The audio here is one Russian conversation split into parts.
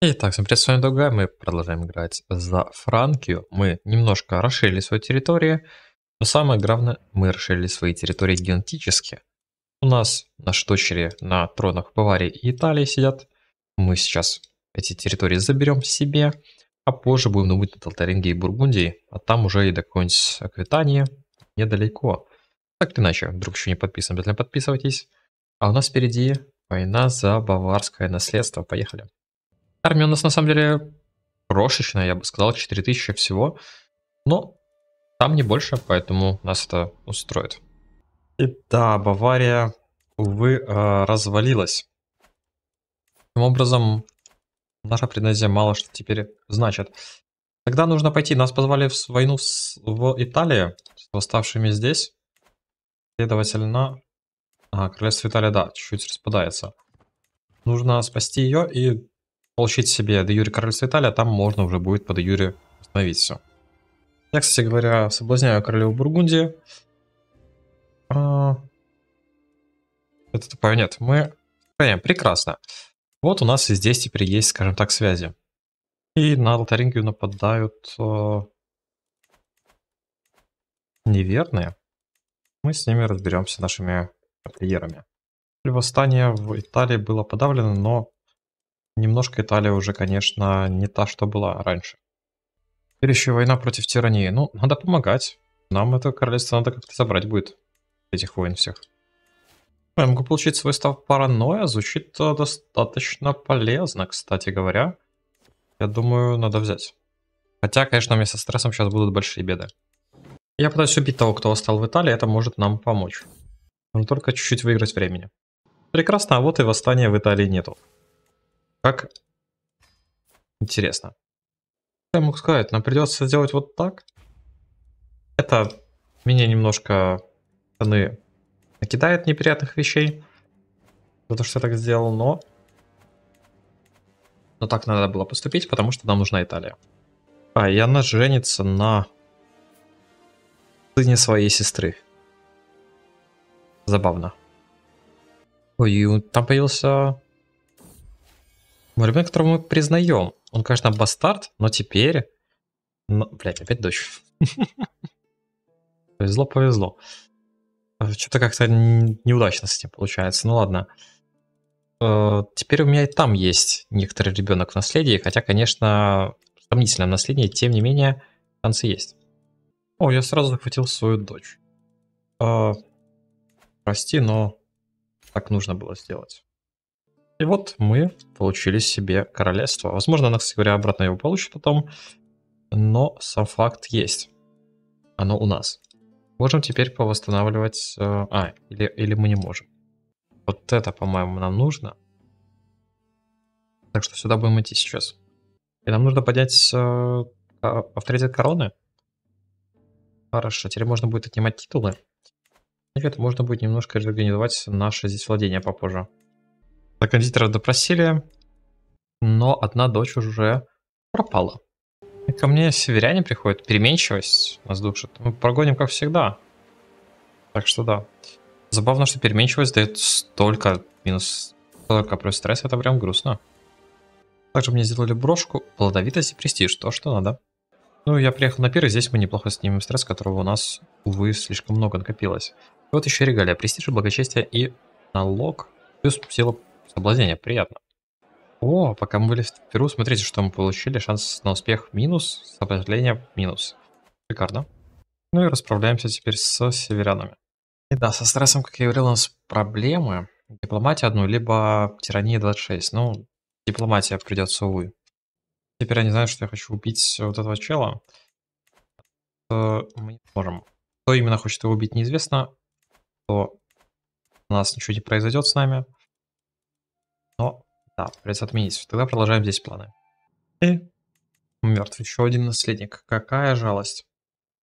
Итак, всем привет, с вами Дуга, мы продолжаем играть за Франкию. Мы немножко расширили свою территорию, но самое главное, мы расширили свои территории генетически. У нас наши дочери на тронах Баварии и Италии сидят. Мы сейчас эти территории заберем себе, а позже будем думать на Толтаринге и Бургундии, а там уже и до какой-нибудь Аквитании недалеко. Так или иначе, вдруг еще не подписан, обязательно подписывайтесь. А у нас впереди война за баварское наследство, поехали. Армия у нас на самом деле крошечная, я бы сказал, 4000 всего. Но там не больше, поэтому нас это устроит. И да, Бавария, увы, э, развалилась. Таким образом, наша претензия мало что теперь значит. Тогда нужно пойти. Нас позвали в войну в, в Италии с восставшими здесь. Следовательно, а, королевство Италия, да, чуть-чуть распадается. Нужно спасти ее и получить себе до Юри Королевства Италия, а там можно уже будет под до Юри установить все. Я, кстати говоря, соблазняю королеву Бургундии. А... Это тупо нет, мы... Прекрасно. Вот у нас и здесь теперь есть, скажем так, связи. И на Лотарингию нападают э, неверные. Мы с ними разберемся нашими ательерами. Восстание в Италии было подавлено, но немножко Италия уже, конечно, не та, что была раньше. Теперь еще война против тирании. Ну, надо помогать. Нам это королевство надо как-то забрать будет. Этих войн всех. Я могу получить свой став паранойя. Звучит э, достаточно полезно, кстати говоря. Я думаю, надо взять. Хотя, конечно, мне со стрессом сейчас будут большие беды. Я пытаюсь убить того, кто восстал в Италии. Это может нам помочь. Но только чуть-чуть выиграть времени. Прекрасно, а вот и восстания в Италии нету. Как интересно. Я мог сказать, нам придется сделать вот так. Это меня немножко цены накидает неприятных вещей. За то, что я так сделал, но... Но так надо было поступить, потому что нам нужна Италия. А, и она женится на сыне своей сестры. Забавно. Ой, и там появился мы ребенок, которого мы признаем. Он, конечно, бастард, но теперь... Но... Блять, опять дочь. Повезло, повезло. Что-то как-то неудачно с этим получается. Ну ладно. Э, теперь у меня и там есть некоторый ребенок в наследии, хотя, конечно, сомнительное наследие, тем не менее, шансы есть. О, я сразу захватил свою дочь. Э, прости, но так нужно было сделать. И вот мы получили себе королевство. Возможно, она, кстати говоря, обратно его получит потом. Но сам факт есть. Оно у нас. Можем теперь повосстанавливать... Э, а, или, или мы не можем. Вот это, по-моему, нам нужно. Так что сюда будем идти сейчас. И нам нужно поднять э, а, авторитет короны. Хорошо, теперь можно будет отнимать титулы. Значит, можно будет немножко организовать наше здесь владение попозже. До кондитера допросили, но одна дочь уже пропала. И ко мне северяне приходят, переменчивость нас душит. Мы прогоним, как всегда. Так что да. Забавно, что переменчивость дает столько минус, столько плюс стресс, это прям грустно. Также мне сделали брошку, плодовитость и престиж, то, что надо. Ну, я приехал на пир, и здесь мы неплохо снимем стресс, которого у нас, увы, слишком много накопилось. И вот еще регалия, престиж, благочестие и налог, плюс сила Соблазнение, приятно. О, пока мы были в Перу, смотрите, что мы получили. Шанс на успех минус, соблазнение минус. Шикарно. Ну и расправляемся теперь с северянами. И да, со стрессом, как я говорил, у нас проблемы. Дипломатия одну, либо тирания 26. Ну, дипломатия придется, увы. Теперь я не знаю, что я хочу убить вот этого чела. Э, мы не можем. Кто именно хочет его убить, неизвестно. То у нас ничего не произойдет с нами. Но, да, придется отменить. Тогда продолжаем здесь планы. И мертв еще один наследник. Какая жалость.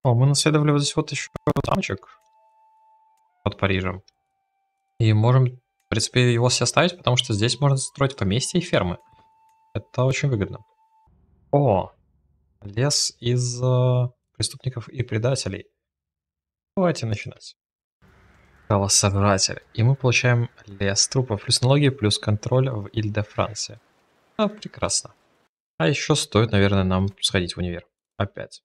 О, мы наследовали вот здесь вот еще замочек под Парижем. И можем, в принципе, его все оставить, потому что здесь можно строить поместья и фермы. Это очень выгодно. О, лес из э, преступников и предателей. Давайте начинать кровосожратель. И мы получаем лес трупов, плюс налоги, плюс контроль в Иль-де-Франции. А, прекрасно. А еще стоит, наверное, нам сходить в универ. Опять.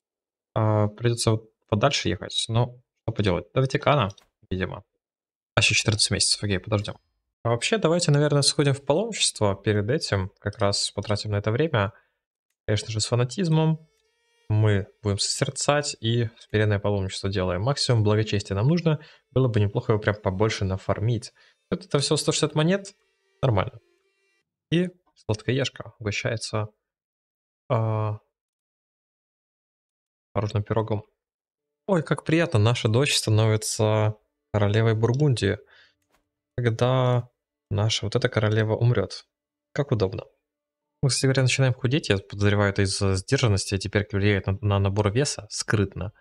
А, придется вот подальше ехать, но ну, что поделать. До Ватикана, видимо. А еще 14 месяцев, окей, подождем. А вообще, давайте, наверное, сходим в паломничество перед этим. Как раз потратим на это время. Конечно же, с фанатизмом. Мы будем созерцать и смиренное паломничество делаем. Максимум благочестия нам нужно, было бы неплохо его прям побольше нафармить. Вот это всего 160 монет, нормально. И сладкоежка угощается э, творожным пирогом. Ой, как приятно, наша дочь становится королевой Бургундии, когда наша вот эта королева умрет. Как удобно. Мы, кстати говоря, начинаем худеть, я подозреваю это из-за сдержанности, а теперь влияет на, на набор веса скрытно.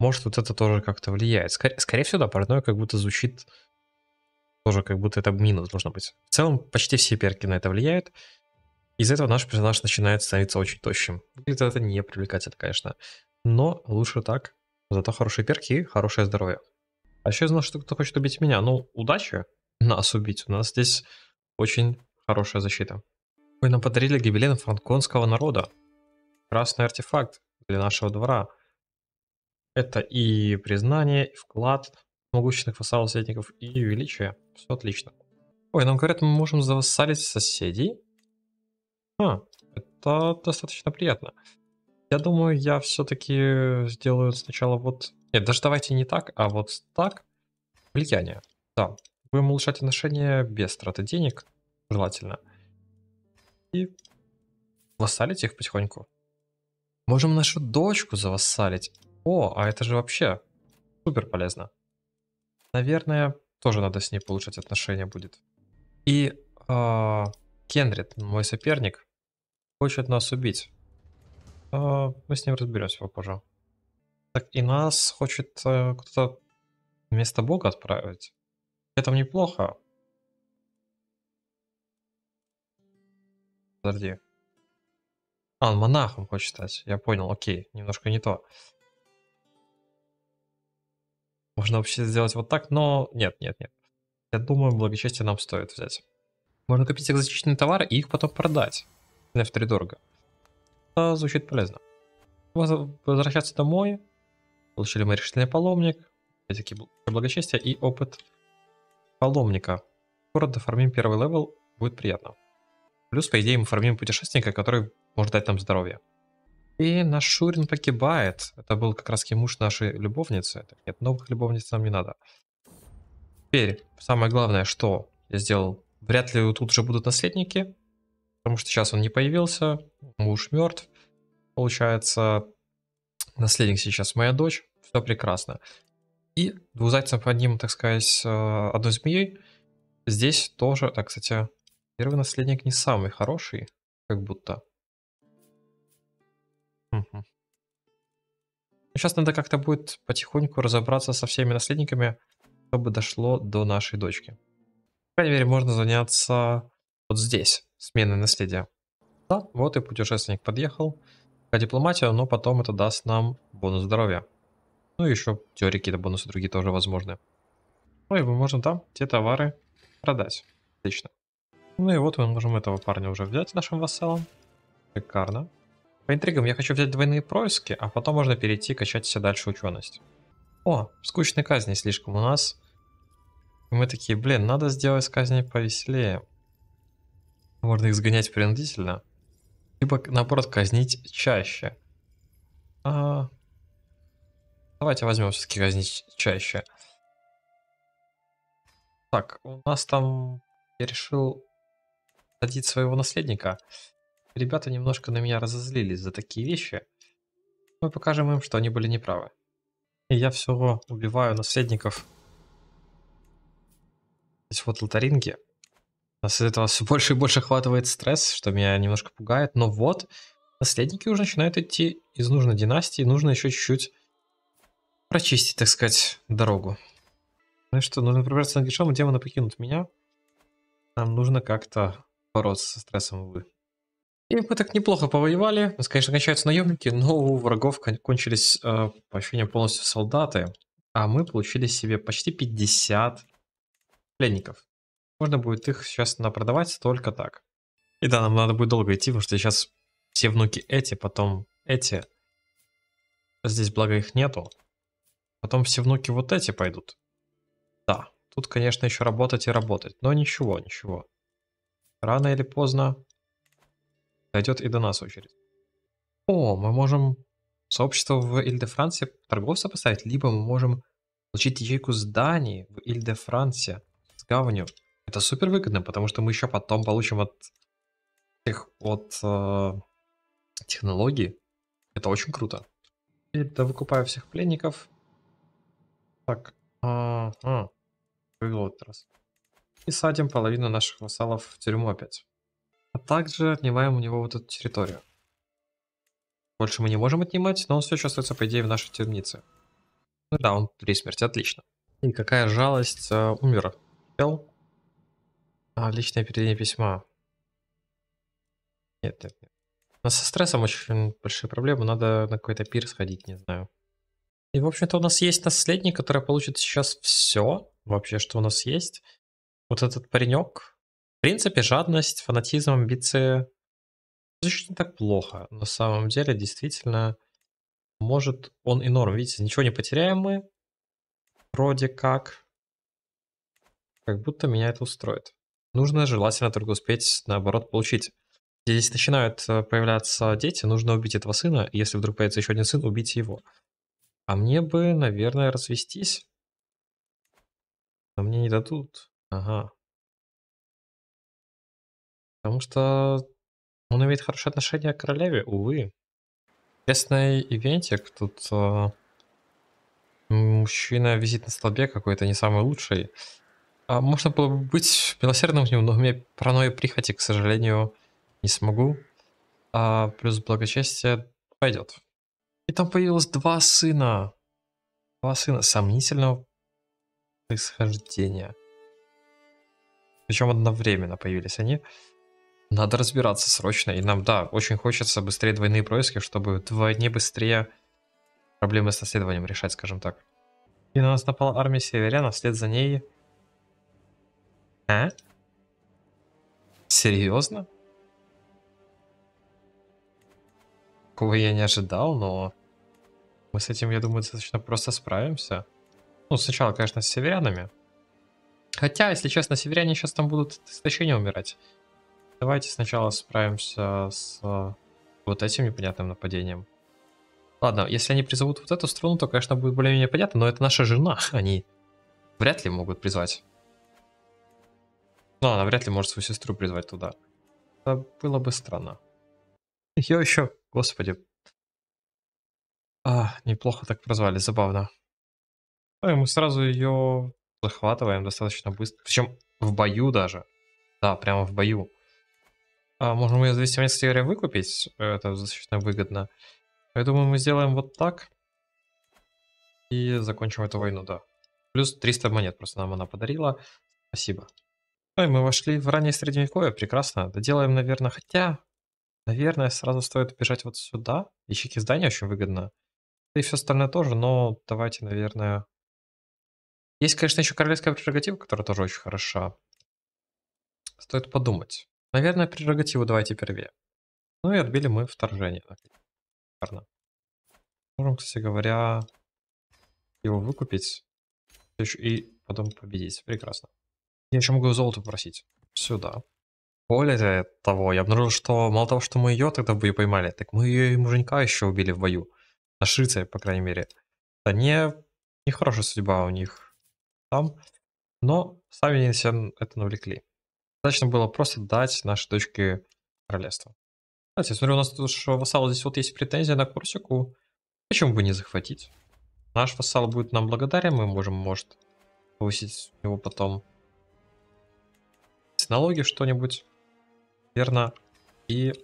Может, вот это тоже как-то влияет. Скорее, скорее всего, да, паранойя как будто звучит тоже как будто это минус должно быть. В целом, почти все перки на это влияют. Из-за этого наш персонаж начинает становиться очень тощим. Выглядит это не привлекательно, конечно. Но лучше так. Зато хорошие перки и хорошее здоровье. А еще я знал, что кто хочет убить меня. Ну, удачи нас убить. У нас здесь очень хорошая защита. Мы нам подарили гибелин франконского народа. Красный артефакт для нашего двора. Это и признание, и вклад могущественных вассалов-соседников, и величие. Все отлично. Ой, нам ну, говорят, мы можем завассалить соседей. А, это достаточно приятно. Я думаю, я все-таки сделаю сначала вот... Нет, даже давайте не так, а вот так. Влияние. Да, будем улучшать отношения без траты денег, желательно. И вассалить их потихоньку. Можем нашу дочку завассалить. О, а это же вообще супер полезно. Наверное, тоже надо с ней получать отношения будет. И э, Кендрит, мой соперник, хочет нас убить. Э, мы с ним разберемся попозже. Так, и нас хочет э, кто-то вместо бога отправить. Это неплохо. Подожди. А, он монахом хочет стать. Я понял, окей, немножко не то. Можно вообще сделать вот так, но нет, нет, нет. Я думаю, благочестие нам стоит взять. Можно купить экзотичные товары и их потом продать. На втридорого. Это звучит полезно. Возвращаться домой. Получили мы решительный паломник. Опять-таки благочестие и опыт паломника. Скоро дофармим первый левел, будет приятно. Плюс, по идее, мы фармим путешественника, который может дать нам здоровье. И наш Шурин погибает. Это был как раз муж нашей любовницы. нет, новых любовниц нам не надо. Теперь, самое главное, что я сделал. Вряд ли тут же будут наследники. Потому что сейчас он не появился. Муж мертв. Получается, наследник сейчас моя дочь. Все прекрасно. И двух зайцев одним, так сказать, э, одной змеей. Здесь тоже, так, кстати, первый наследник не самый хороший, как будто. Сейчас надо как-то будет потихоньку разобраться со всеми наследниками, чтобы дошло до нашей дочки. По крайней мере, можно заняться вот здесь, сменой наследия. Да, вот и путешественник подъехал. По дипломатию, но потом это даст нам бонус здоровья. Ну и еще теории какие-то бонусы другие тоже возможны. Ну и мы можем там те товары продать. Отлично. Ну и вот мы можем этого парня уже взять нашим вассалом. Шикарно. По интригам я хочу взять двойные происки, а потом можно перейти качать все дальше ученость. О, скучные казни слишком у нас. И мы такие, блин, надо сделать казни повеселее. Можно их сгонять принудительно. Либо, наоборот, казнить чаще. А... Давайте возьмем все-таки казнить чаще. Так, у нас там... Я решил садить своего наследника. Ребята немножко на меня разозлились за такие вещи. Мы покажем им, что они были неправы. И я все убиваю наследников. Здесь вот лотаринги. У нас из этого все больше и больше хватывает стресс, что меня немножко пугает. Но вот, наследники уже начинают идти из нужной династии. Нужно еще чуть-чуть прочистить, так сказать, дорогу. Ну что, нужно пробраться над грешом, демоны покинут меня. Нам нужно как-то бороться со стрессом, увы. И мы так неплохо повоевали. У нас, конечно, кончаются наемники, но у врагов кончились, э, по ощущениям, полностью солдаты. А мы получили себе почти 50 пленников. Можно будет их сейчас напродавать только так. И да, нам надо будет долго идти, потому что сейчас все внуки эти, потом эти. Здесь, благо, их нету. Потом все внуки вот эти пойдут. Да, тут, конечно, еще работать и работать. Но ничего, ничего. Рано или поздно дойдет и до нас очередь. О, мы можем сообщество в Иль-де-Франции торговца поставить, либо мы можем получить ячейку зданий в Иль-де-Франции с гаванью. Это супер выгодно, потому что мы еще потом получим от тех от э, технологий. Это очень круто. Это выкупаю всех пленников. Так, а, а, раз. И садим половину наших вассалов в тюрьму опять. А также отнимаем у него вот эту территорию. Больше мы не можем отнимать, но он все еще остается, по идее, в нашей темнице. Ну да, он при смерти, отлично. И какая жалость, э, умер. Пел. А, личное передание письма. Нет, нет, нет. У нас со стрессом очень большие проблемы, надо на какой-то пир сходить, не знаю. И, в общем-то, у нас есть наследник, который получит сейчас все, вообще, что у нас есть. Вот этот паренек, принципе, жадность, фанатизм, амбиции звучит не так плохо. На самом деле, действительно, может он и норм. Видите, ничего не потеряем мы. Вроде как. Как будто меня это устроит. Нужно желательно только успеть, наоборот, получить. Здесь начинают э, появляться дети, нужно убить этого сына. Если вдруг появится еще один сын, убить его. А мне бы, наверное, развестись. Но мне не дадут. Ага. Потому что он имеет хорошее отношение к королеве, увы. Честный ивентик, тут э, мужчина визит на столбе какой-то не самый лучший. А можно было бы быть милосердным к нему, но у меня паранойя прихоти, к сожалению, не смогу. А плюс благочестие пойдет. И там появилось два сына. Два сына сомнительного происхождения. Причем одновременно появились они. Надо разбираться срочно, и нам, да, очень хочется быстрее двойные происки, чтобы вдвойне быстрее проблемы с наследованием решать, скажем так. И на нас напала армия северян, а вслед за ней... А? Серьезно? Такого я не ожидал, но... Мы с этим, я думаю, достаточно просто справимся. Ну, сначала, конечно, с северянами. Хотя, если честно, северяне сейчас там будут от истощения умирать. Давайте сначала справимся с э, вот этим непонятным нападением. Ладно, если они призовут вот эту струну, то, конечно, будет более-менее понятно, но это наша жена, они вряд ли могут призвать. Но ну, она вряд ли может свою сестру призвать туда. Это было бы странно. Ее еще, господи. А, неплохо так прозвали, забавно. Ну и мы сразу ее захватываем достаточно быстро. Причем в бою даже. Да, прямо в бою. А, можно мы за 200 монет, кстати говоря, выкупить. Это достаточно выгодно. Я думаю, мы сделаем вот так. И закончим эту войну, да. Плюс 300 монет просто нам она подарила. Спасибо. Ой, мы вошли в раннее средневековье, прекрасно. Доделаем, наверное, хотя... Наверное, сразу стоит бежать вот сюда. ищики здания очень выгодно. и все остальное тоже, но давайте, наверное... Есть, конечно, еще королевская прерогатива, которая тоже очень хороша. Стоит подумать. Наверное, прерогативу давайте первее. Ну и отбили мы вторжение. Шикарно. Можем, кстати говоря, его выкупить. И потом победить. Прекрасно. Я еще могу золото попросить. Сюда. Более того, я обнаружил, что мало того, что мы ее тогда в бою поймали, так мы ее и муженька еще убили в бою. На рыцарь, по крайней мере. Да не... Нехорошая судьба у них там. Но сами они всем это навлекли. Достаточно было просто дать нашей дочке королевство. Кстати, я смотрю, у нас тут что вассал здесь вот есть претензия на Корсику. Почему бы не захватить? Наш вассал будет нам благодарен, мы можем, может, повысить его потом. С налоги что-нибудь. Верно. И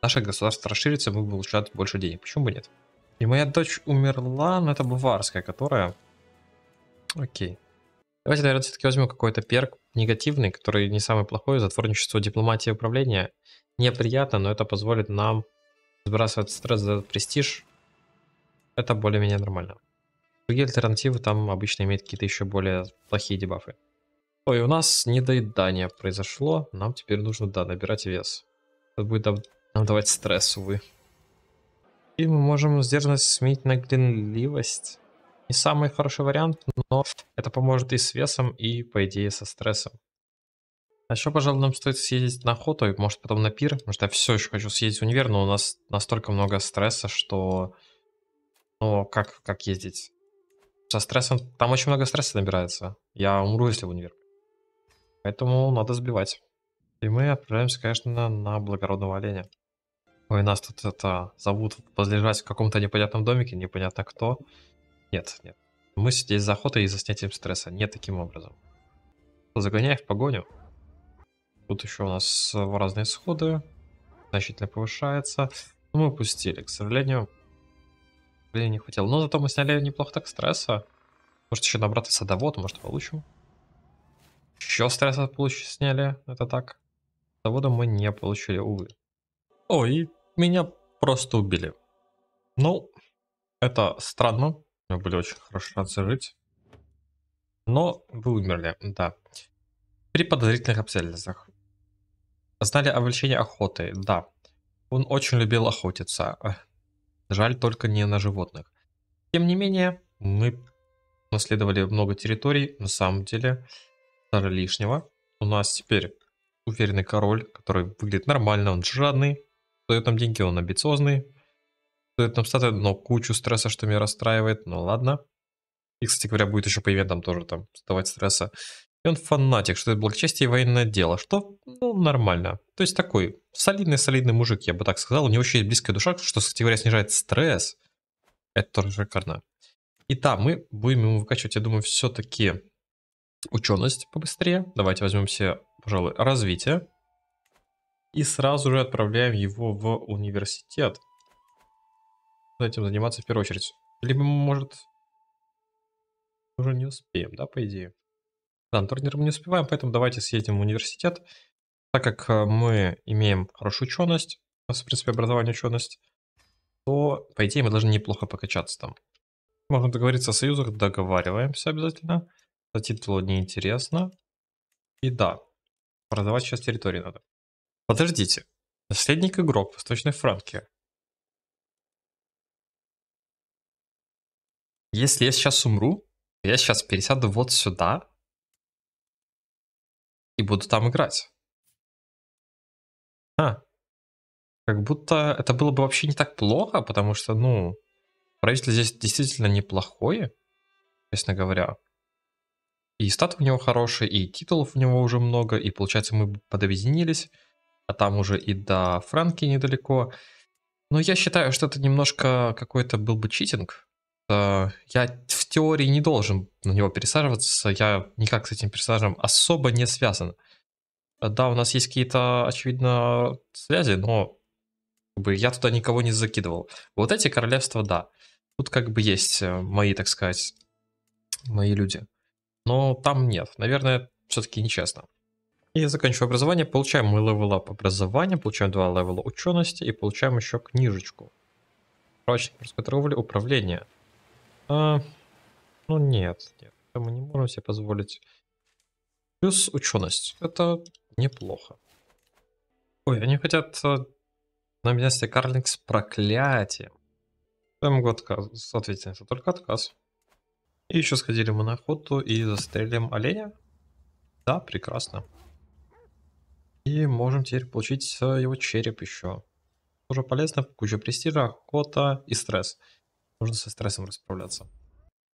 наше государство расширится, мы получаем больше денег. Почему бы нет? И моя дочь умерла, но это баварская, которая... Окей. Давайте, наверное, все-таки возьмем какой-то перк негативный, который не самый плохой, затворничество, дипломатия, управление. Неприятно, но это позволит нам сбрасывать стресс за престиж. Это более-менее нормально. Другие альтернативы там обычно имеют какие-то еще более плохие дебафы. Ой, у нас недоедание произошло. Нам теперь нужно, да, набирать вес. Это будет нам давать стресс, увы. И мы можем сдержанность сменить на гленливость не самый хороший вариант, но это поможет и с весом, и, по идее, со стрессом. А еще, пожалуй, нам стоит съездить на охоту, и может потом на пир, потому что я все еще хочу съездить в универ, но у нас настолько много стресса, что... Ну, как, как ездить? Со стрессом... Там очень много стресса набирается. Я умру, если в универ. Поэтому надо сбивать. И мы отправляемся, конечно, на благородного оленя. Ой, нас тут это зовут возлежать в каком-то непонятном домике, непонятно кто. Нет, нет. Мы здесь за охотой и за снятием стресса. Не таким образом. Загоняй в погоню. Тут еще у нас разные сходы. Значительно повышается. Но ну, мы упустили. К сожалению, Блин, не хватило. Но зато мы сняли неплохо так стресса. Может еще набраться садовод, может получим. Еще стресса получили, сняли, это так. Завода мы не получили, увы. Ой, меня просто убили. Ну, это странно. Мы были очень хорошо шансы жить. Но вы умерли, да. При подозрительных обстоятельствах. Знали о увлечении охоты, да. Он очень любил охотиться. Жаль только не на животных. Тем не менее, мы наследовали много территорий, на самом деле, даже лишнего. У нас теперь уверенный король, который выглядит нормально, он жадный, дает нам деньги, он амбициозный, стоит написать, но кучу стресса, что меня расстраивает, но ладно. И, кстати говоря, будет еще по ивентам тоже там вставать стресса. И он фанатик, что это благочестие и военное дело, что, ну, нормально. То есть такой солидный-солидный мужик, я бы так сказал. У него еще есть близкая душа, что, кстати говоря, снижает стресс. Это тоже шикарно. И там мы будем ему выкачивать, я думаю, все-таки ученость побыстрее. Давайте возьмем все, пожалуй, развитие. И сразу же отправляем его в университет. Ну, этим заниматься в первую очередь. Либо, может, уже не успеем, да, по идее? Да, на турнир мы не успеваем, поэтому давайте съездим в университет. Так как э, мы имеем хорошую ученость, у нас, в принципе, образование ученость, то, по идее, мы должны неплохо покачаться там. Можно договориться о союзах, договариваемся обязательно. По титулу неинтересно. И да, продавать сейчас территории надо. Подождите. Наследник игрок Восточной Франкии. Если я сейчас умру, я сейчас пересяду вот сюда и буду там играть. А, как будто это было бы вообще не так плохо, потому что, ну, правитель здесь действительно неплохой, честно говоря. И стат у него хороший, и титулов у него уже много, и получается мы подобъединились, а там уже и до Франки недалеко. Но я считаю, что это немножко какой-то был бы читинг, Э, я в теории не должен на него пересаживаться, я никак с этим персонажем особо не связан. Да, у нас есть какие-то, очевидно, связи, но как бы, я туда никого не закидывал. Вот эти королевства, да. Тут как бы есть э, мои, так сказать, мои люди. Но там нет. Наверное, все-таки нечестно. И заканчиваю образование, получаем мы левел-ап образования, получаем два левела учености и получаем еще книжечку. Прочность морской торговли, управление – а, ну нет, нет, мы не можем себе позволить. Плюс ученость. Это неплохо. Ой, они хотят э, на меня стекарлинг с проклятием. Я могу отказ, соответственно, это только отказ. И еще сходили мы на охоту и застрелим оленя. Да, прекрасно. И можем теперь получить э, его череп еще. Тоже полезно, куча престижа, охота и стресс нужно со стрессом расправляться.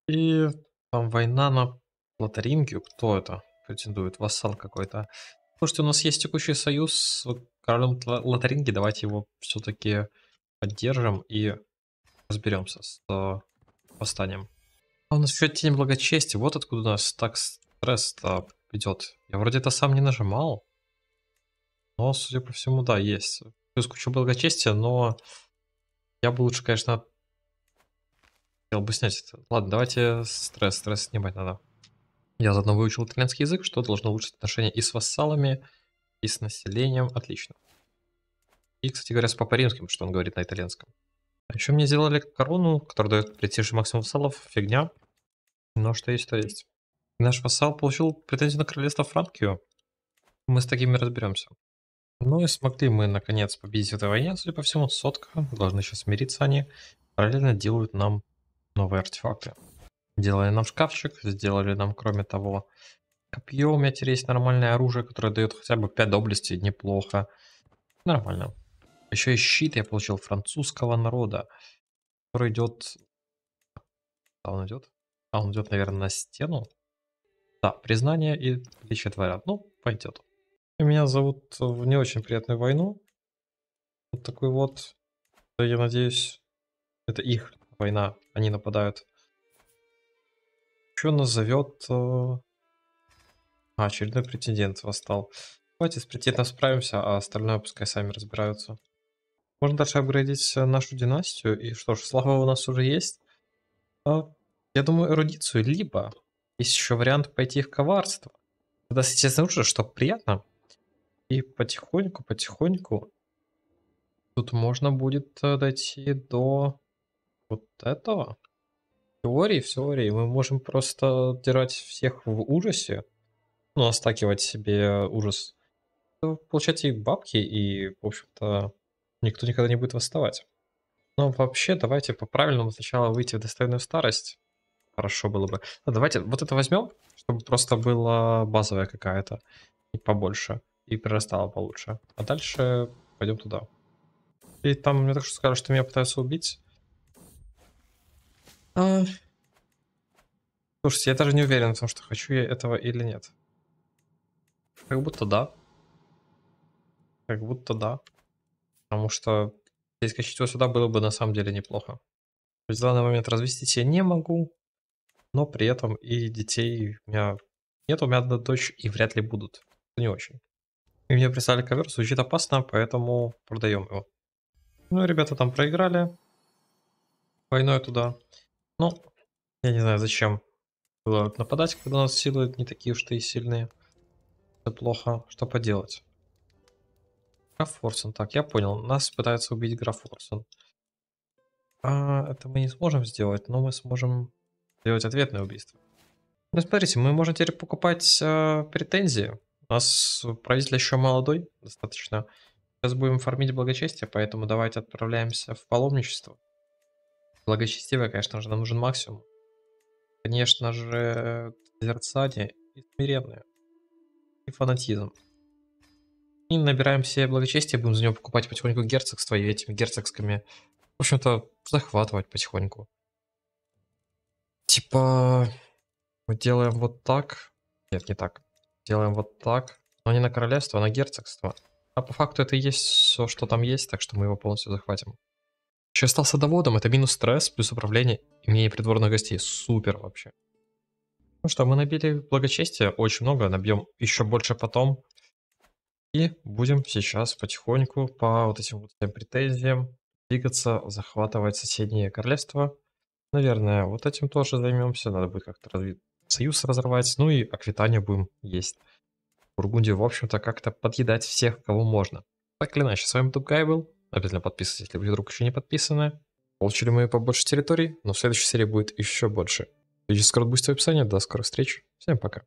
И там война на Платарингию, кто это претендует, вассал какой-то. Слушайте, у нас есть текущий союз с королем Лотаринги, давайте его все-таки поддержим и разберемся с восстанием. А у нас еще тень благочестия, вот откуда у нас так стресс-то идет. Я вроде это сам не нажимал, но, судя по всему, да, есть. Плюс куча благочестия, но я бы лучше, конечно, хотел бы снять это. Ладно, давайте стресс. Стресс снимать надо. Я заодно выучил итальянский язык, что должно улучшить отношения и с вассалами, и с населением. Отлично. И, кстати говоря, с Папа Римским, что он говорит на итальянском. А еще мне сделали корону, которая дает притиший максимум вассалов. Фигня. Но ну, а что есть, то есть. Наш вассал получил претензию на королевство Франкию. Мы с такими разберемся. Ну и смогли мы наконец победить в этой войне, судя по всему, сотка. Должны сейчас мириться они. Параллельно делают нам новые артефакты. Делали нам шкафчик, сделали нам, кроме того, копье. У меня теперь есть нормальное оружие, которое дает хотя бы 5 доблести, неплохо. Нормально. Еще и щит я получил французского народа, который идет... А он идет? А он идет, наверное, на стену. Да, признание и величие дворян. Ну, пойдет. Меня зовут в не очень приятную войну. Вот такой вот. Я надеюсь, это их война, они нападают. Еще назовет... Э? А, очередной претендент восстал. Давайте с претендентом справимся, а остальное пускай сами разбираются. Можно дальше апгрейдить э, нашу династию. И что ж, слава у нас уже есть. А, я думаю, эрудицию. Либо есть еще вариант пойти в коварство. Тогда сейчас уже, что приятно. И потихоньку, потихоньку тут можно будет э, дойти до вот этого, теории, в теории, мы можем просто держать всех в ужасе, ну, остакивать себе ужас. Э, получать и бабки, и, в общем-то, никто никогда не будет восставать. Но вообще, давайте по-правильному сначала выйти в достойную старость. Хорошо было бы. А давайте вот это возьмем, чтобы просто была базовая какая-то. И побольше. И прирастала получше. А дальше пойдем туда. И там мне так что сказали, что меня пытаются убить. А... Слушайте, я даже не уверен в том, что хочу я этого или нет. Как будто да. Как будто да. Потому что перескочить его сюда было бы на самом деле неплохо. То есть в данный момент развестись я не могу, но при этом и детей у меня нет, у меня одна дочь и вряд ли будут. Не очень. И мне прислали ковер, звучит опасно, поэтому продаем его. Ну, ребята там проиграли. Войной туда. Ну, я не знаю, зачем было нападать, когда у нас силы не такие уж и сильные. Это плохо. Что поделать? Граф Форсон. Так, я понял. Нас пытаются убить граф Форсон. А, это мы не сможем сделать, но мы сможем сделать ответное убийство. Ну, смотрите, мы можем теперь покупать э, претензии. У нас правитель еще молодой достаточно. Сейчас будем фармить благочестие, поэтому давайте отправляемся в паломничество. Благочестивый, конечно же, нам нужен максимум. Конечно же, зерцание и смиренное. И фанатизм. И набираем все благочестие, будем за него покупать потихоньку герцогство и этими герцогскими, в общем-то, захватывать потихоньку. Типа, мы делаем вот так. Нет, не так. Делаем вот так. Но не на королевство, а на герцогство. А по факту это и есть все, что там есть, так что мы его полностью захватим. Еще стал садоводом, это минус стресс, плюс управление, имея придворных гостей. Супер вообще. Ну что, мы набили благочестия очень много, набьем еще больше потом. И будем сейчас потихоньку по вот этим вот всем претензиям двигаться, захватывать соседние королевства. Наверное, вот этим тоже займемся. Надо будет как-то развить союз разорвать. Ну и Аквитания будем есть. Бургундии, в общем-то, как-то подъедать всех, кого можно. Так или иначе, с вами Дубгай был. Обязательно подписывайтесь, если вы вдруг еще не подписаны. Получили мы побольше территорий, но в следующей серии будет еще больше. Ищите скоро в описании. До скорых встреч. Всем пока.